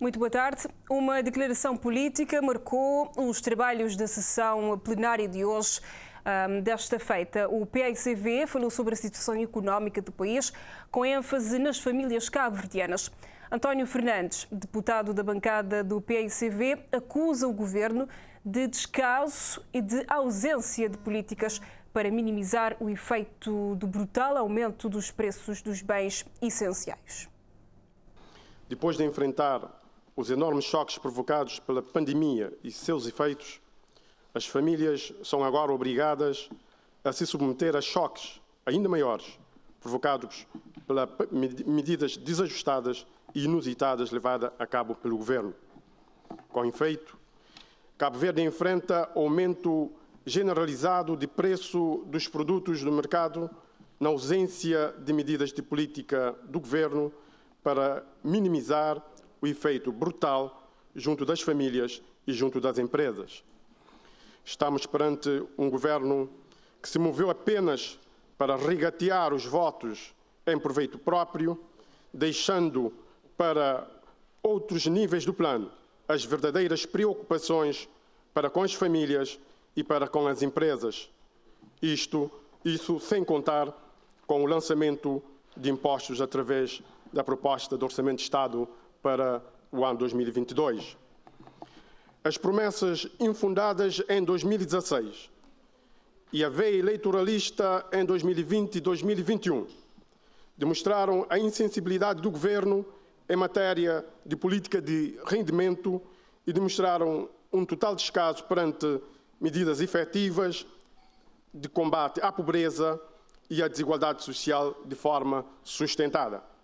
Muito boa tarde. Uma declaração política marcou os trabalhos da sessão plenária de hoje. Um, desta feita, o PICV falou sobre a situação económica do país, com ênfase nas famílias cabo-verdianas. António Fernandes, deputado da bancada do PICV, acusa o governo de descaso e de ausência de políticas para minimizar o efeito do brutal aumento dos preços dos bens essenciais. Depois de enfrentar os enormes choques provocados pela pandemia e seus efeitos, as famílias são agora obrigadas a se submeter a choques ainda maiores, provocados pelas medidas desajustadas e inusitadas levadas a cabo pelo governo. Com efeito, Cabo Verde enfrenta aumento generalizado de preço dos produtos do mercado, na ausência de medidas de política do governo para minimizar o efeito brutal junto das famílias e junto das empresas. Estamos perante um governo que se moveu apenas para regatear os votos em proveito próprio, deixando para outros níveis do plano as verdadeiras preocupações para com as famílias e para com as empresas. Isto, isso sem contar com o lançamento de impostos através da proposta do Orçamento de Estado para o ano 2022. As promessas infundadas em 2016 e a veia eleitoralista em 2020 e 2021 demonstraram a insensibilidade do governo em matéria de política de rendimento e demonstraram um total descaso perante medidas efetivas de combate à pobreza e à desigualdade social de forma sustentada.